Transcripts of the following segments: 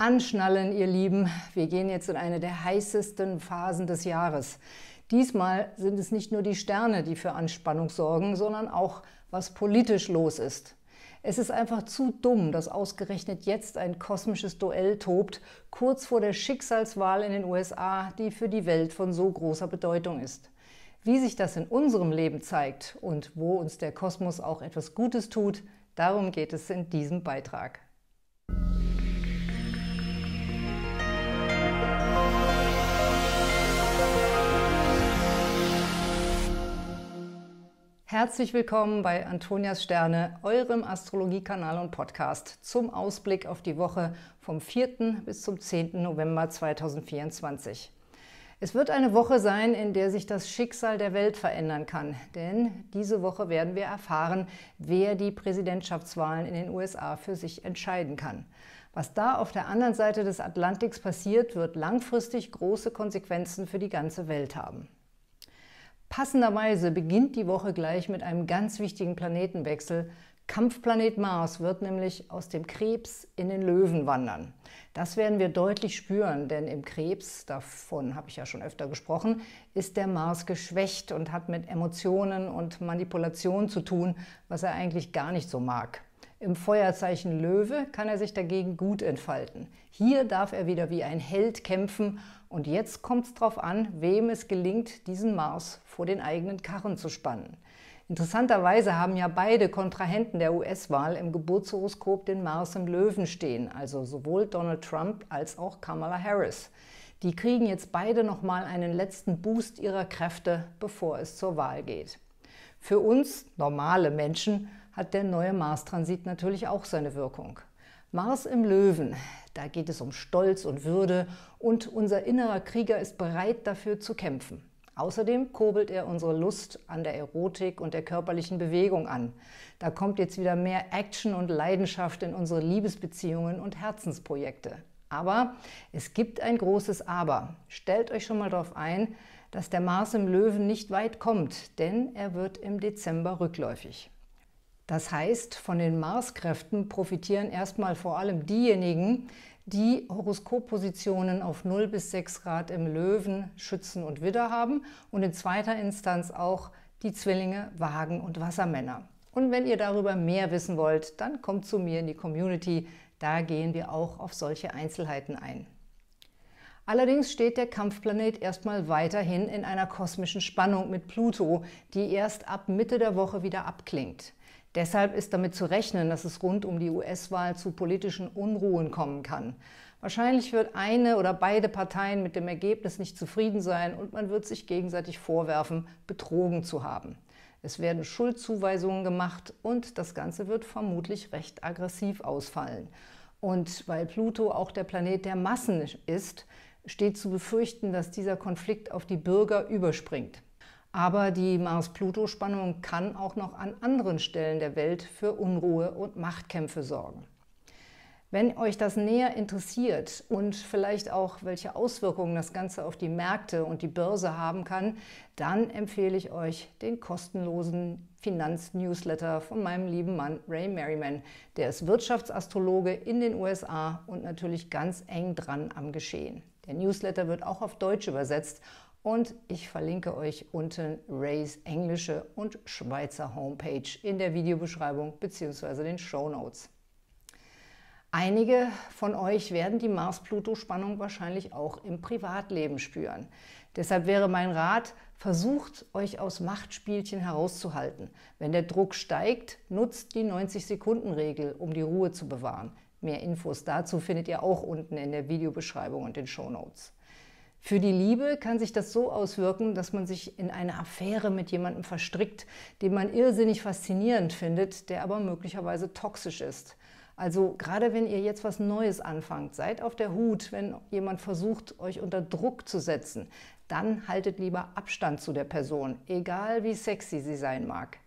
Anschnallen, ihr Lieben. Wir gehen jetzt in eine der heißesten Phasen des Jahres. Diesmal sind es nicht nur die Sterne, die für Anspannung sorgen, sondern auch, was politisch los ist. Es ist einfach zu dumm, dass ausgerechnet jetzt ein kosmisches Duell tobt, kurz vor der Schicksalswahl in den USA, die für die Welt von so großer Bedeutung ist. Wie sich das in unserem Leben zeigt und wo uns der Kosmos auch etwas Gutes tut, darum geht es in diesem Beitrag. Herzlich willkommen bei Antonias Sterne, eurem Astrologiekanal und Podcast zum Ausblick auf die Woche vom 4. bis zum 10. November 2024. Es wird eine Woche sein, in der sich das Schicksal der Welt verändern kann, denn diese Woche werden wir erfahren, wer die Präsidentschaftswahlen in den USA für sich entscheiden kann. Was da auf der anderen Seite des Atlantiks passiert, wird langfristig große Konsequenzen für die ganze Welt haben. Passenderweise beginnt die Woche gleich mit einem ganz wichtigen Planetenwechsel. Kampfplanet Mars wird nämlich aus dem Krebs in den Löwen wandern. Das werden wir deutlich spüren, denn im Krebs, davon habe ich ja schon öfter gesprochen, ist der Mars geschwächt und hat mit Emotionen und Manipulation zu tun, was er eigentlich gar nicht so mag. Im Feuerzeichen Löwe kann er sich dagegen gut entfalten. Hier darf er wieder wie ein Held kämpfen und jetzt kommt es darauf an, wem es gelingt, diesen Mars vor den eigenen Karren zu spannen. Interessanterweise haben ja beide Kontrahenten der US-Wahl im Geburtshoroskop den Mars im Löwen stehen, also sowohl Donald Trump als auch Kamala Harris. Die kriegen jetzt beide nochmal einen letzten Boost ihrer Kräfte, bevor es zur Wahl geht. Für uns normale Menschen hat der neue Mars-Transit natürlich auch seine Wirkung. Mars im Löwen, da geht es um Stolz und Würde und unser innerer Krieger ist bereit dafür zu kämpfen. Außerdem kurbelt er unsere Lust an der Erotik und der körperlichen Bewegung an. Da kommt jetzt wieder mehr Action und Leidenschaft in unsere Liebesbeziehungen und Herzensprojekte. Aber es gibt ein großes Aber. Stellt euch schon mal darauf ein, dass der Mars im Löwen nicht weit kommt, denn er wird im Dezember rückläufig. Das heißt, von den Marskräften profitieren erstmal vor allem diejenigen, die Horoskoppositionen auf 0 bis 6 Grad im Löwen, Schützen und Widder haben und in zweiter Instanz auch die Zwillinge, Wagen und Wassermänner. Und wenn ihr darüber mehr wissen wollt, dann kommt zu mir in die Community, da gehen wir auch auf solche Einzelheiten ein. Allerdings steht der Kampfplanet erstmal weiterhin in einer kosmischen Spannung mit Pluto, die erst ab Mitte der Woche wieder abklingt. Deshalb ist damit zu rechnen, dass es rund um die US-Wahl zu politischen Unruhen kommen kann. Wahrscheinlich wird eine oder beide Parteien mit dem Ergebnis nicht zufrieden sein und man wird sich gegenseitig vorwerfen, betrogen zu haben. Es werden Schuldzuweisungen gemacht und das Ganze wird vermutlich recht aggressiv ausfallen. Und weil Pluto auch der Planet der Massen ist, steht zu befürchten, dass dieser Konflikt auf die Bürger überspringt. Aber die Mars-Pluto-Spannung kann auch noch an anderen Stellen der Welt für Unruhe und Machtkämpfe sorgen. Wenn euch das näher interessiert und vielleicht auch, welche Auswirkungen das Ganze auf die Märkte und die Börse haben kann, dann empfehle ich euch den kostenlosen Finanznewsletter von meinem lieben Mann Ray Merriman. Der ist Wirtschaftsastrologe in den USA und natürlich ganz eng dran am Geschehen. Der Newsletter wird auch auf Deutsch übersetzt und ich verlinke euch unten Rays englische und Schweizer Homepage in der Videobeschreibung bzw. den Show Notes. Einige von euch werden die Mars-Pluto-Spannung wahrscheinlich auch im Privatleben spüren. Deshalb wäre mein Rat, versucht euch aus Machtspielchen herauszuhalten. Wenn der Druck steigt, nutzt die 90-Sekunden-Regel, um die Ruhe zu bewahren. Mehr Infos dazu findet ihr auch unten in der Videobeschreibung und den Show Notes. Für die Liebe kann sich das so auswirken, dass man sich in eine Affäre mit jemandem verstrickt, den man irrsinnig faszinierend findet, der aber möglicherweise toxisch ist. Also gerade wenn ihr jetzt was Neues anfangt, seid auf der Hut, wenn jemand versucht, euch unter Druck zu setzen. Dann haltet lieber Abstand zu der Person, egal wie sexy sie sein mag.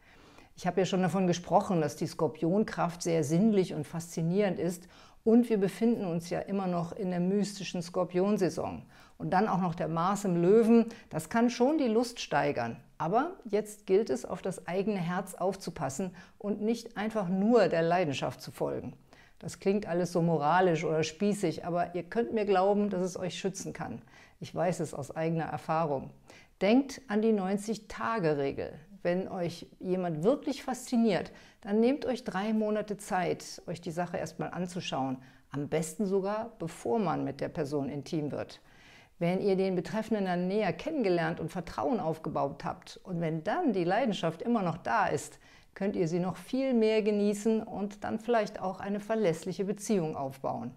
Ich habe ja schon davon gesprochen, dass die Skorpionkraft sehr sinnlich und faszinierend ist und wir befinden uns ja immer noch in der mystischen Skorpionsaison und dann auch noch der Mars im Löwen, das kann schon die Lust steigern. Aber jetzt gilt es, auf das eigene Herz aufzupassen und nicht einfach nur der Leidenschaft zu folgen. Das klingt alles so moralisch oder spießig, aber ihr könnt mir glauben, dass es euch schützen kann. Ich weiß es aus eigener Erfahrung. Denkt an die 90-Tage-Regel. Wenn euch jemand wirklich fasziniert, dann nehmt euch drei Monate Zeit, euch die Sache erstmal anzuschauen. Am besten sogar, bevor man mit der Person intim wird. Wenn ihr den Betreffenden dann näher kennengelernt und Vertrauen aufgebaut habt und wenn dann die Leidenschaft immer noch da ist, könnt ihr sie noch viel mehr genießen und dann vielleicht auch eine verlässliche Beziehung aufbauen.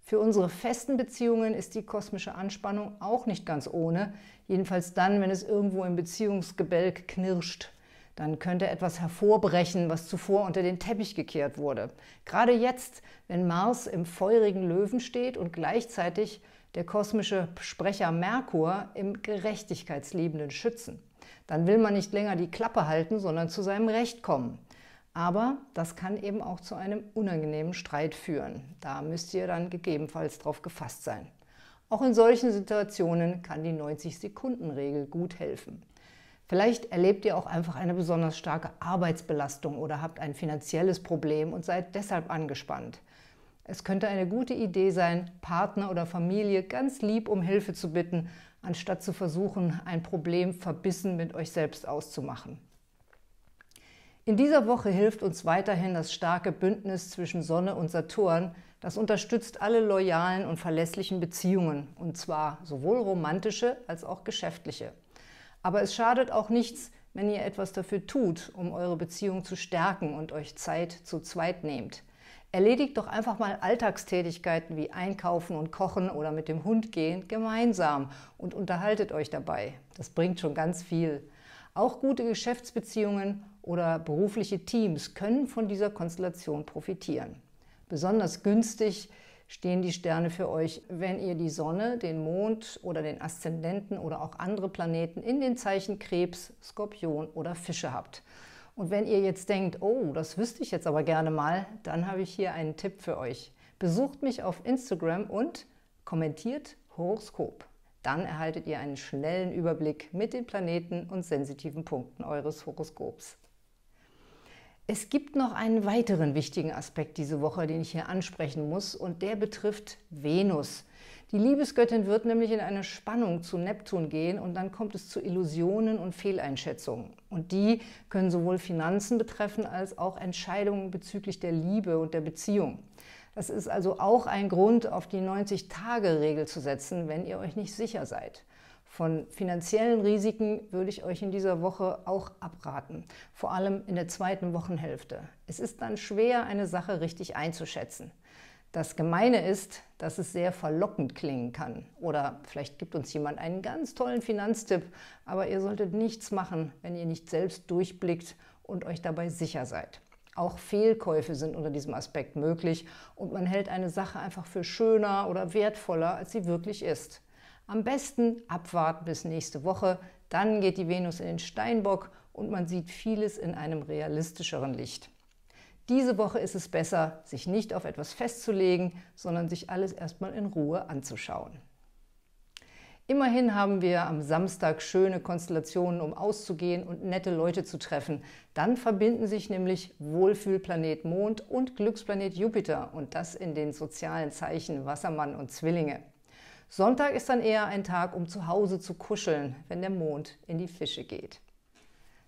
Für unsere festen Beziehungen ist die kosmische Anspannung auch nicht ganz ohne, jedenfalls dann, wenn es irgendwo im Beziehungsgebälk knirscht. Dann könnte etwas hervorbrechen, was zuvor unter den Teppich gekehrt wurde. Gerade jetzt, wenn Mars im feurigen Löwen steht und gleichzeitig der kosmische Sprecher Merkur im gerechtigkeitsliebenden Schützen. Dann will man nicht länger die Klappe halten, sondern zu seinem Recht kommen. Aber das kann eben auch zu einem unangenehmen Streit führen. Da müsst ihr dann gegebenenfalls drauf gefasst sein. Auch in solchen Situationen kann die 90-Sekunden-Regel gut helfen. Vielleicht erlebt ihr auch einfach eine besonders starke Arbeitsbelastung oder habt ein finanzielles Problem und seid deshalb angespannt. Es könnte eine gute Idee sein, Partner oder Familie ganz lieb um Hilfe zu bitten, anstatt zu versuchen, ein Problem verbissen mit euch selbst auszumachen. In dieser Woche hilft uns weiterhin das starke Bündnis zwischen Sonne und Saturn, das unterstützt alle loyalen und verlässlichen Beziehungen, und zwar sowohl romantische als auch geschäftliche. Aber es schadet auch nichts, wenn ihr etwas dafür tut, um eure Beziehung zu stärken und euch Zeit zu zweit nehmt. Erledigt doch einfach mal Alltagstätigkeiten wie Einkaufen und Kochen oder mit dem Hund gehen gemeinsam und unterhaltet euch dabei. Das bringt schon ganz viel. Auch gute Geschäftsbeziehungen oder berufliche Teams können von dieser Konstellation profitieren. Besonders günstig stehen die Sterne für euch, wenn ihr die Sonne, den Mond oder den Aszendenten oder auch andere Planeten in den Zeichen Krebs, Skorpion oder Fische habt. Und wenn ihr jetzt denkt, oh, das wüsste ich jetzt aber gerne mal, dann habe ich hier einen Tipp für euch. Besucht mich auf Instagram und kommentiert Horoskop. Dann erhaltet ihr einen schnellen Überblick mit den Planeten und sensitiven Punkten eures Horoskops. Es gibt noch einen weiteren wichtigen Aspekt diese Woche, den ich hier ansprechen muss, und der betrifft Venus. Die Liebesgöttin wird nämlich in eine Spannung zu Neptun gehen und dann kommt es zu Illusionen und Fehleinschätzungen. Und die können sowohl Finanzen betreffen als auch Entscheidungen bezüglich der Liebe und der Beziehung. Das ist also auch ein Grund, auf die 90-Tage-Regel zu setzen, wenn ihr euch nicht sicher seid. Von finanziellen Risiken würde ich euch in dieser Woche auch abraten, vor allem in der zweiten Wochenhälfte. Es ist dann schwer, eine Sache richtig einzuschätzen. Das Gemeine ist, dass es sehr verlockend klingen kann. Oder vielleicht gibt uns jemand einen ganz tollen Finanztipp, aber ihr solltet nichts machen, wenn ihr nicht selbst durchblickt und euch dabei sicher seid. Auch Fehlkäufe sind unter diesem Aspekt möglich und man hält eine Sache einfach für schöner oder wertvoller, als sie wirklich ist. Am besten abwarten bis nächste Woche, dann geht die Venus in den Steinbock und man sieht vieles in einem realistischeren Licht. Diese Woche ist es besser, sich nicht auf etwas festzulegen, sondern sich alles erstmal in Ruhe anzuschauen. Immerhin haben wir am Samstag schöne Konstellationen, um auszugehen und nette Leute zu treffen. Dann verbinden sich nämlich Wohlfühlplanet Mond und Glücksplanet Jupiter und das in den sozialen Zeichen Wassermann und Zwillinge. Sonntag ist dann eher ein Tag, um zu Hause zu kuscheln, wenn der Mond in die Fische geht.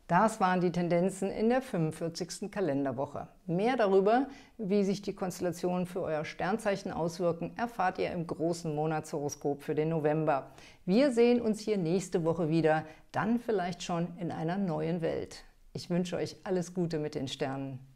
Das waren die Tendenzen in der 45. Kalenderwoche. Mehr darüber, wie sich die Konstellationen für euer Sternzeichen auswirken, erfahrt ihr im großen Monatshoroskop für den November. Wir sehen uns hier nächste Woche wieder, dann vielleicht schon in einer neuen Welt. Ich wünsche euch alles Gute mit den Sternen.